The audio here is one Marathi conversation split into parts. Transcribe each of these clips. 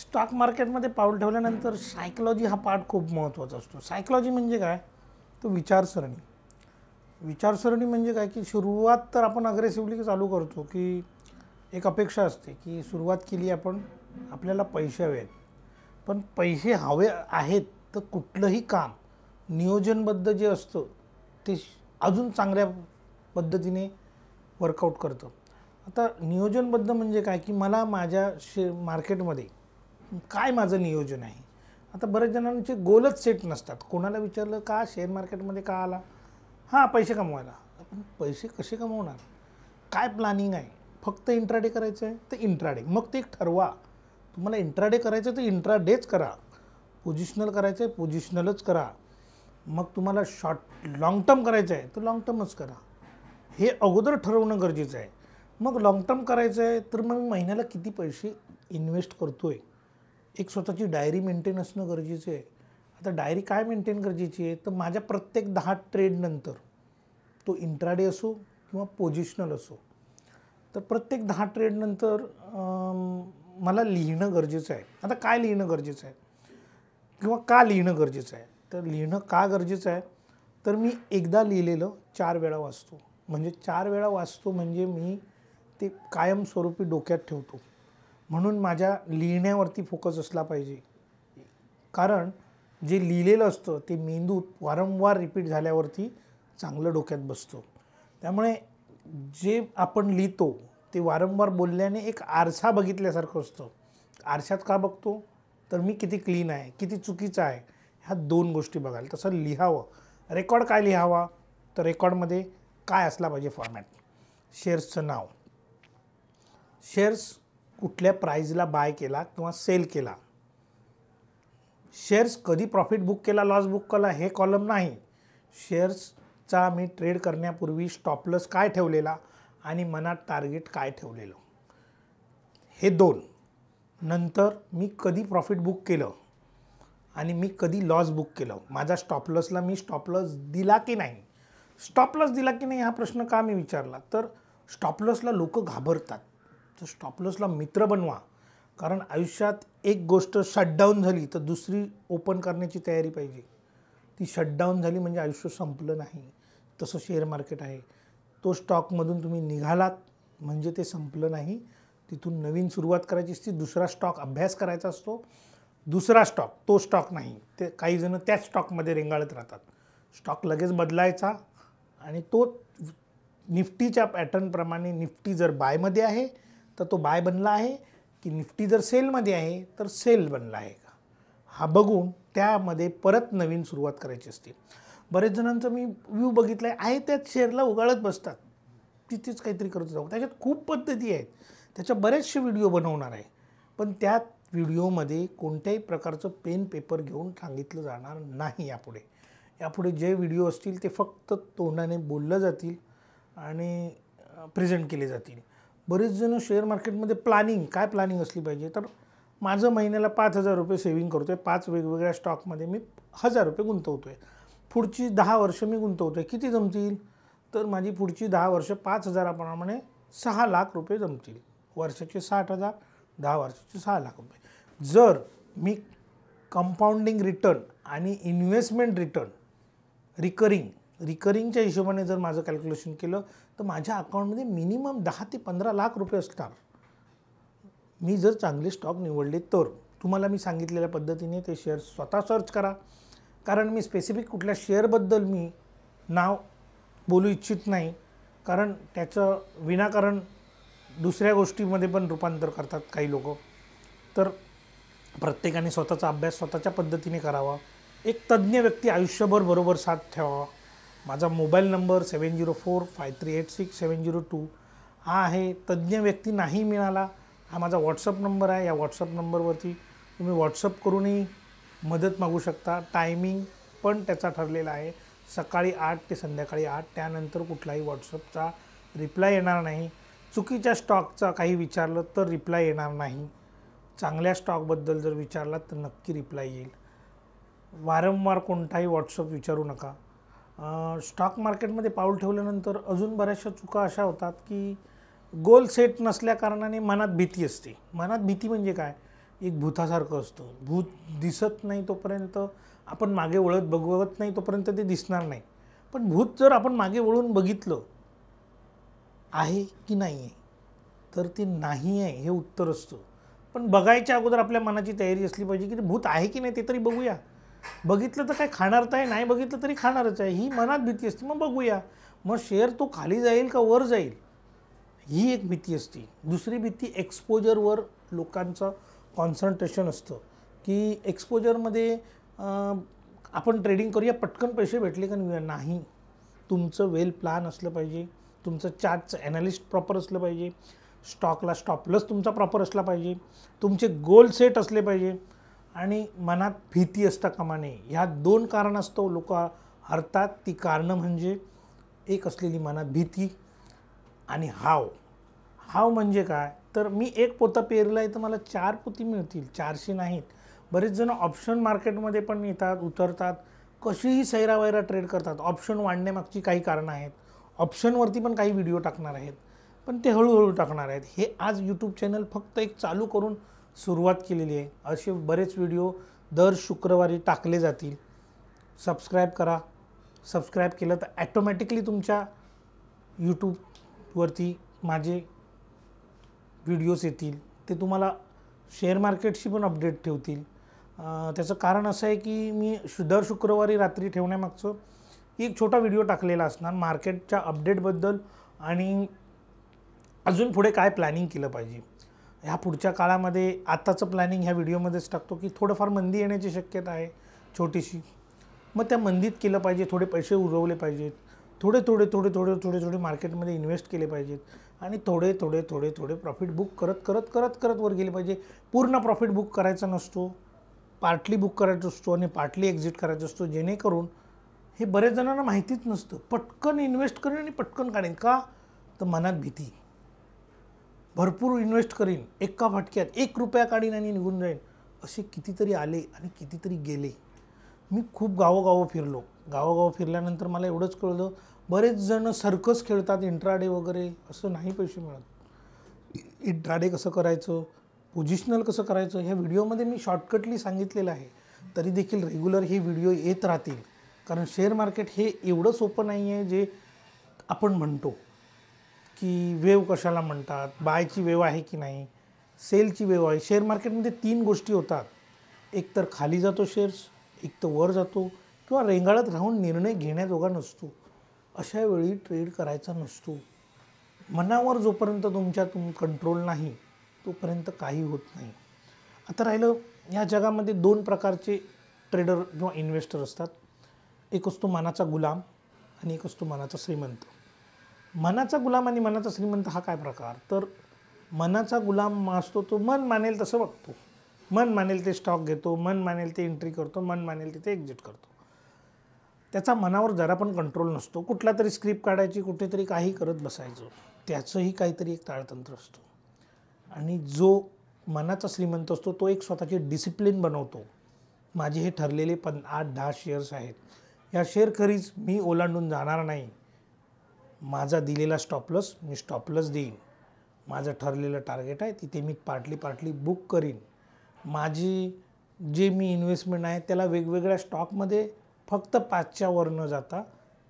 स्टॉक मार्केटमध्ये पाऊल ठेवल्यानंतर सायकोलॉजी हा पार्ट खूप महत्त्वाचा असतो सायकोलॉजी म्हणजे काय तो विचारसरणी विचारसरणी म्हणजे काय की सुरुवात तर आपण अग्रेसिव्हली चालू करतो की एक अपेक्षा असते की सुरुवात केली आपण आपल्याला पैसे हवे आहेत पण पैसे हवे आहेत तर कुठलंही काम नियोजनबद्ध जे असतं ते अजून चांगल्या पद्धतीने वर्कआउट करतं आता नियोजनबद्ध म्हणजे काय की मला माझ्या शे मार्केटमध्ये काय माझं नियोजन आहे आता बऱ्याच जणांचे गोलच सेट नसतात कोणाला विचारलं का शेअर मार्केटमध्ये का आला हां पैसे कमवायला पण पैसे कसे कमवणार काय प्लॅनिंग आहे फक्त इंट्राडे करायचं आहे तर इंट्राडे मग ते एक ठरवा तुम्हाला इंट्राडे करायचं आहे तर इंट्राडेच करा पोझिशनल करायचं आहे पोझिशनलच करा मग तुम्हाला शॉर्ट लाँग टर्म करायचं आहे तर लाँग टर्मच करा हे अगोदर ठरवणं गरजेचं आहे मग लाँग टर्म करायचं आहे तर मग महिन्याला किती पैसे इन्व्हेस्ट करतो आहे एक स्वतःची डायरी मेंटेन असणं गरजेचं आहे आता डायरी काय मेंटेन गरजेची आहे तर माझ्या प्रत्येक दहा ट्रेडनंतर तो इंट्राडे असो किंवा पोजिशनल असो तर प्रत्येक दहा ट्रेडनंतर मला लिहिणं गरजेचं आहे आता काय लिहिणं गरजेचं आहे किंवा का लिहिणं गरजेचं आहे तर लिहिणं का गरजेचं आहे तर मी एकदा लिहिलेलं चार वेळा वाचतो म्हणजे चार वेळा वाचतो म्हणजे मी ते कायमस्वरूपी डोक्यात ठेवतो म्हणून माझ्या लिहिण्यावरती फोकस असला पाहिजे कारण जे लिहिलेलं असतं ते मेंदूत वारंवार रिपीट झाल्यावरती चांगलं डोक्यात बसतो त्यामुळे जे आपण लिहितो ते वारंवार बोलल्याने एक आरसा बघितल्यासारखं असतं आरशात का बघतो तर मी किती क्लीन आहे किती चुकीचं आहे ह्या दोन गोष्टी बघाल तसं लिहावं रेकॉर्ड काय लिहावा तर रेकॉर्डमध्ये काय असला पाहिजे फॉर्मॅट शेअर्सचं नाव शेअर्स कुठल्या प्राईजला बाय केला किंवा सेल केला शेअर्स कधी प्रॉफिट बुक केला लॉस बुक केला हे कॉलम नाही शेअर्सचा मी ट्रेड करण्यापूर्वी स्टॉपलस काय ठेवलेला आणि मनात टार्गेट काय ठेवलेलं हे दोन नंतर मी कधी प्रॉफिट बुक केलं आणि मी कधी लॉस बुक केलं माझा स्टॉपलसला मी स्टॉपलस दिला की नाही स्टॉपलस दिला की नाही हा प्रश्न का मी विचारला तर स्टॉपलसला लोक घाबरतात तर स्टॉपलॉसला मित्र बनवा कारण आयुष्यात एक गोष्ट शटडाऊन झाली तर दुसरी ओपन करण्याची तयारी पाहिजे ती शटडाऊन झाली म्हणजे आयुष्य संपलं नाही तसं शेअर मार्केट आहे तो स्टॉकमधून तुम्ही निघालात म्हणजे ते संपलं नाही तिथून नवीन सुरुवात करायची असती दुसरा स्टॉक अभ्यास करायचा असतो दुसरा स्टॉक तो स्टॉक नाही ते काहीजणं त्याच स्टॉकमध्ये रेंगाळत राहतात स्टॉक लगेच बदलायचा आणि तो निफ्टीच्या पॅटर्नप्रमाणे निफ्टी जर बायमध्ये आहे तर तो बाय बनला आहे की निफ्टी जर सेलमध्ये आहे तर सेल बनला आहे का हा बघून त्यामध्ये परत नवीन सुरुवात करायची असते बरेच जणांचं मी व्ह्यू बघितला आहे त्याच शेअरला उगाळत बसतात तिथेच काहीतरी करत जाऊ त्याच्यात खूप पद्धती आहेत त्याच्या बरेचसे व्हिडिओ बनवणार आहे पण त्यात व्हिडिओमध्ये कोणत्याही प्रकारचं पेन पेपर घेऊन सांगितलं जाणार नाही यापुढे यापुढे जे व्हिडिओ असतील ते फक्त तोंडाने बोललं जातील आणि प्रेझेंट केले जातील बरेच जण शेअर मार्केटमध्ये प्लॅनिंग काय प्लॅनिंग असली पाहिजे तर माझं महिन्याला पाच हजार रुपये सेव्हिंग करतो आहे पाच वेगवेगळ्या स्टॉकमध्ये मी हजार रुपये गुंतवतो आहे पुढची दहा वर्ष मी गुंतवतो आहे किती जमतील तर माझी पुढची दहा वर्ष पाच हजाराप्रमाणे सहा लाख रुपये जमतील वर्षाचे साठ हजार दहा वर्षाचे सहा लाख रुपये जर मी कंपाऊंडिंग रिटर्न आणि इन्व्हेस्टमेंट रिटर्न रिकरिंग रिकरिंगच्या हिशोबाने जर माझं कॅल्क्युलेशन केलं तर माझ्या अकाउंटमध्ये मिनिमम दहा ते पंधरा लाख रुपये असणार मी जर चांगले स्टॉक निवडले तर तुम्हाला मी सांगितलेल्या पद्धतीने ते शेअर स्वतः सर्च करा कारण मी स्पेसिफिक कुठल्या शेअरबद्दल मी नाव बोलू इच्छित नाही कारण त्याचं विनाकारण दुसऱ्या गोष्टीमध्ये पण रूपांतर करतात काही लोक तर प्रत्येकाने स्वतःचा अभ्यास स्वतःच्या पद्धतीने करावा एक तज्ज्ञ व्यक्ती आयुष्यभर बरोबर साथ ठेवावा माझा mobile number seven zero four five three eight six seven zero two हा आहे तज्ज्ञ व्यक्ती नाही मिळाला हा माझा व्हॉट्सअप नंबर आहे या व्हॉट्सअप नंबरवरती तुम्ही व्हॉट्सअप करूनही मदत मागू शकता टायमिंग पण त्याचा ठरलेला आहे सकाळी आठ ते संध्याकाळी आठ त्यानंतर कुठलाही व्हॉट्सअपचा रिप्लाय येणार नाही चुकीच्या स्टॉकचा काही विचारलं तर रिप्लाय येणार नाही चांगल्या स्टॉकबद्दल जर विचारला तर नक्की रिप्लाय येईल वारंवार कोणताही व्हॉट्सअप विचारू नका स्टॉक मार्केटमध्ये पाऊल ठेवल्यानंतर अजून बऱ्याचशा चुका अशा होतात की गोल सेट नसल्याकारणाने मनात भीती असते मनात भीती म्हणजे काय एक भूतासारखं असतं भूत दिसत नाही तोपर्यंत आपण मागे वळत बघवत नाही तोपर्यंत ते दिसणार नाही पण भूत जर आपण मागे वळून बघितलं आहे की नाही आहे तर ते नाही आहे हे उत्तर असतं पण बघायच्या अगोदर आपल्या मनाची तयारी असली पाहिजे की ते भूत आहे की नाही ते तरी बघूया बघितलं तर काय खाणार तर आहे नाही बघितलं तरी खाणारच आहे ही मनात भीती असते मग बघूया मग शेअर तो खाली जाईल का वर जाईल ही एक भीती असते दुसरी भीती एक्सपोजरवर लोकांचं कॉन्सन्ट्रेशन असतं की एक्सपोजरमध्ये आपण ट्रेडिंग करूया पटकन पैसे भेटले का नाही तुमचं वेल प्लॅन असलं पाहिजे तुमचं चार्टचं ॲनालिस्ट प्रॉपर असलं पाहिजे स्टॉकला स्टॉपलस तुमचा प्रॉपर असला पाहिजे तुमचे गोल सेट असले पाहिजे आणि मनात भीती असता कामा नये ह्या दोन कारणास्तव लोक हरतात ती कारणं म्हणजे एक असलेली मनात भीती आणि हाव हाव म्हणजे काय तर मी एक पोता पेरला आहे तर मला चार पोती मिळतील चारशे नाहीत बरेच जण ऑप्शन मार्केटमध्ये पण येतात उतरतात कशीही सैरावैरा ट्रेड करतात ऑप्शन वाढण्यामागची काही कारणं आहेत ऑप्शनवरती पण काही व्हिडिओ टाकणार आहेत पण ते हळूहळू टाकणार आहेत हे आज यूट्यूब चॅनल फक्त एक चालू करून सुरुवात केलेली आहे असे बरेच व्हिडिओ दर शुक्रवारी टाकले जातील सबस्क्राईब करा सबस्क्राईब केलं तर ॲटोमॅटिकली तुमच्या यूट्यूबवरती माझे व्हिडिओज येतील ते तुम्हाला शेअर मार्केटशी पण अपडेट ठेवतील त्याचं कारण असं आहे की मी दर शुक्रवारी रात्री ठेवण्यामागचं एक छोटा व्हिडिओ टाकलेला असणार मार्केटच्या अपडेटबद्दल आणि अजून पुढे काय प्लॅनिंग केलं पाहिजे ह्या पुढच्या काळामध्ये आत्ताचं प्लॅनिंग ह्या व्हिडिओमध्येच टाकतो की थोडंफार मंदी येण्याची शक्यता आहे छोटीशी मग त्या मंदीत केलं पाहिजे थोडे पैसे उरवले पाहिजेत थोडे थोडे थोडे थोडे थोडे थोडे मार्केटमध्ये इन्व्हेस्ट केले पाहिजेत आणि थोडे थोडे थोडे थोडे प्रॉफिट बुक करत करत करत करत वर गेले पाहिजे पूर्ण प्रॉफिट बुक करायचा नसतो पार्टली बुक करायचं असतो आणि पार्टली एक्झिट करायचं असतो जेणेकरून हे बरेच जणांना माहितीच नसतं पटकन इन्व्हेस्ट करेन आणि पटकन काढेन का तर मनात भीती भरपूर इन्व्हेस्ट करीन एका फटक्यात एक रुपया काढीन आणि निघून जाईन असे कितीतरी आले आणि कितीतरी गेले मी खूप गावोगावं फिरलो गावोगाव फिरल्यानंतर मला एवढंच कळलं बरेच जण सर्कस खेळतात इंट्राडे वगैरे असं नाही पैसे मिळत इंट्राडे कसं करायचं पोझिशनल कसं करायचं ह्या व्हिडिओमध्ये मी शॉर्टकटली सांगितलेलं आहे तरी देखील रेग्युलर हे व्हिडिओ येत राहतील कारण शेअर मार्केट हे एवढं सोपं नाही आहे जे आपण म्हणतो की वेव कशाला म्हणतात बायची वेव आहे की नाही सेलची वेव आहे शेअर मार्केटमध्ये तीन गोष्टी होतात एक तर खाली जातो शेअर्स एक तर वर जातो किंवा रेंगाळत राहून निर्णय घेण्याजोगा नसतो अशा वेळी ट्रेड करायचा नसतो मनावर जोपर्यंत तुमच्या तुम कंट्रोल नाही तोपर्यंत काही होत नाही आता राहिलं या जगामध्ये दोन प्रकारचे ट्रेडर किंवा इन्व्हेस्टर असतात एक असतो मनाचा गुलाम आणि एक असतो मनाचा श्रीमंत मनाचा गुलाम आणि मनाचा श्रीमंत हा काय प्रकार तर मनाचा गुलाम असतो तो मन मानेल तसं बघतो मन मानेल ते स्टॉक घेतो मन मानेल ते एंट्री करतो मन मानेल तिथे एक्झिट करतो त्याचा मनावर जरा पण कंट्रोल नसतो कुठला तरी स्क्रिप्ट काढायची कुठेतरी काही करत बसायचं त्याचंही काहीतरी एक ताळतंत्र असतो आणि जो मनाचा श्रीमंत असतो तो एक स्वतःची डिसिप्लिन बनवतो माझे हे ठरलेले पण आठ दहा शेअर्स आहेत या शेअर खरीच मी ओलांडून जाणार नाही माझा दिलेला स्टॉपलस मी स्टॉपलस देईन माझं ठरलेलं टार्गेट आहे तिथे मी पार्टली पार्टली बुक करीन माझी जे मी इन्व्हेस्टमेंट आहे त्याला वेगवेगळ्या स्टॉकमध्ये फक्त पाचच्या वर न जाता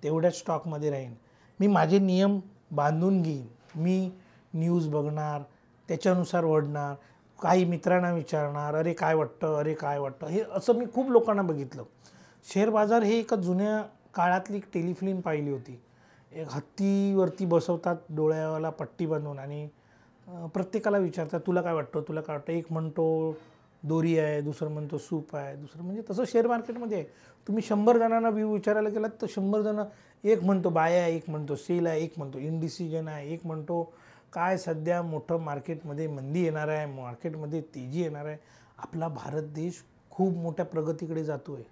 तेवढ्याच स्टॉकमध्ये राहीन मी माझे नियम बांधून घेईन मी न्यूज बघणार त्याच्यानुसार ओढणार काही मित्रांना विचारणार अरे काय वाटतं अरे काय वाटतं हे असं मी खूप लोकांना बघितलं शेअर बाजार हे एका जुन्या काळातली एक टेलिफिल्म पाहिली होती एक हत्तीवरती बसवतात डोळ्याला पट्टी बांधून आणि प्रत्येकाला विचारतात तुला काय वाटतं तुला काय वाटतं एक म्हणतो दोरी आहे दुसरं म्हणतो सूप आहे दुसरं म्हणजे तसं शेअर मार्केटमध्ये आहे तुम्ही शंभर जणांना व्यू विचारायला गेलात तर शंभर जणं एक म्हणतो बाय आहे एक म्हणतो सेल आहे एक म्हणतो इनडिसिजन आहे एक म्हणतो काय सध्या मोठं मार्केटमध्ये मंदी येणार आहे मार्केटमध्ये तेजी येणार आहे आपला भारत देश खूप मोठ्या प्रगतीकडे जातो आहे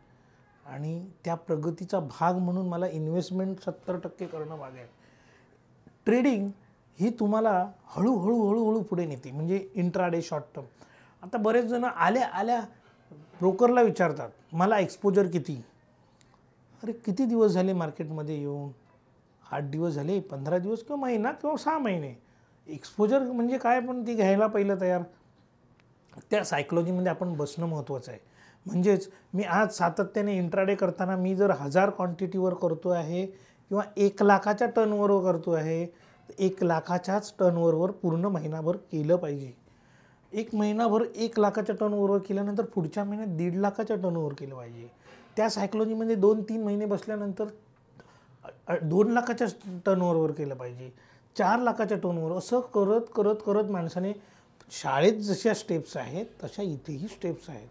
आणि त्या प्रगतीचा भाग म्हणून मला इन्व्हेस्टमेंट सत्तर टक्के करणं भाग आहे ट्रेडिंग ही तुम्हाला हळूहळू हळूहळू पुढे नेते म्हणजे इंट्राडे शॉर्ट टर्म आता बरेच जण आल्या आल्या ब्रोकरला विचारतात मला एक्सपोजर किती अरे किती दिवस झाले मार्केटमध्ये येऊन आठ दिवस झाले पंधरा दिवस किंवा महिना किंवा सहा महिने एक्सपोजर म्हणजे काय पण ती घ्यायला पहिलं तयार त्या सायकोलॉजीमध्ये आपण बसणं महत्त्वाचं आहे म्हणजेच मी आज सातत्याने इंट्राडे करताना मी जर हजार क्वांटिटीवर करतो आहे किंवा एक लाखाच्या टर्नवर करतो आहे एक लाखाच्याच टर्नओव्हरवर पूर्ण महिनाभर केलं पाहिजे एक महिनाभर एक लाखाच्या टर्नओव्हरवर केल्यानंतर पुढच्या महिन्यात दीड लाखाच्या टर्नवर केलं पाहिजे त्या सायकोलॉजीमध्ये दोन तीन महिने बसल्यानंतर दोन लाखाच्या टर्नओव्हरवर केलं पाहिजे चार लाखाच्या टर्नवर असं करत करत करत माणसाने शाळेत जशा स्टेप्स आहेत तशा इथेही स्टेप्स आहेत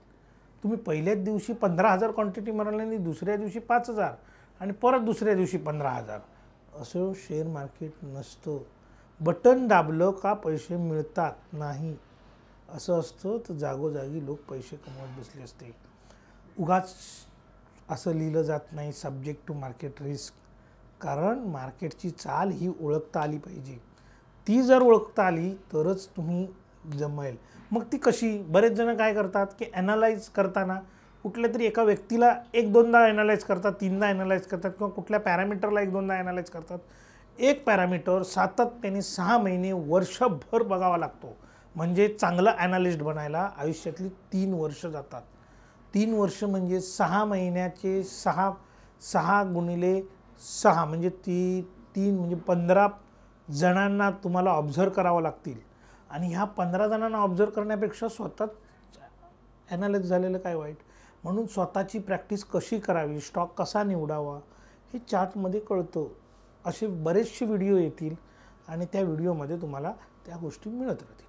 तुम्ही पहिल्याच दिवशी पंधरा हजार क्वांटिटी मिळाली आणि दुसऱ्या दिवशी पाच हजार आणि परत दुसऱ्या दिवशी पंधरा हजार असं शेअर मार्केट नसतं बटन दाबलं का पैसे मिळतात नाही असं असतं तर जागोजागी लोक पैसे कमवत बसले असते उगाच असं लिहिलं जात नाही सब्जेक्ट टू मार्केट रिस्क कारण मार्केटची चाल ही ओळखता आली पाहिजे ती जर ओळखता आली तरच तुम्ही जमेल मग ती कशी बरेच जण काय करतात की ॲनालाइज करताना कुठल्या तरी एका व्यक्तीला एक दोनदा ॲनालाइज करतात तीनदा ॲनालाइज करतात किंवा कुठल्या पॅरामीटरला एक दोनदा ॲनालाइज करतात एक पॅरामीटर सातत्याने सहा महिने वर्षभर बघावा लागतो म्हणजे चांगलं ॲनालिस्ट बनायला आयुष्यातली तीन वर्ष जातात तीन वर्ष म्हणजे सहा महिन्याचे सहा सहा गुणिले सहा म्हणजे ती तीन म्हणजे पंधरा जणांना तुम्हाला ऑब्झर्व करावं लागतील आणि ह्या पंधरा जणांना ऑब्झर्व करण्यापेक्षा स्वतःच ॲनालिस झालेलं काय वाईट म्हणून स्वतःची प्रॅक्टिस कशी करावी स्टॉक कसा निवडावा हे चार्टमध्ये कळतं असे बरेचसे व्हिडिओ येतील आणि त्या व्हिडिओमध्ये तुम्हाला त्या गोष्टी मिळत राहतील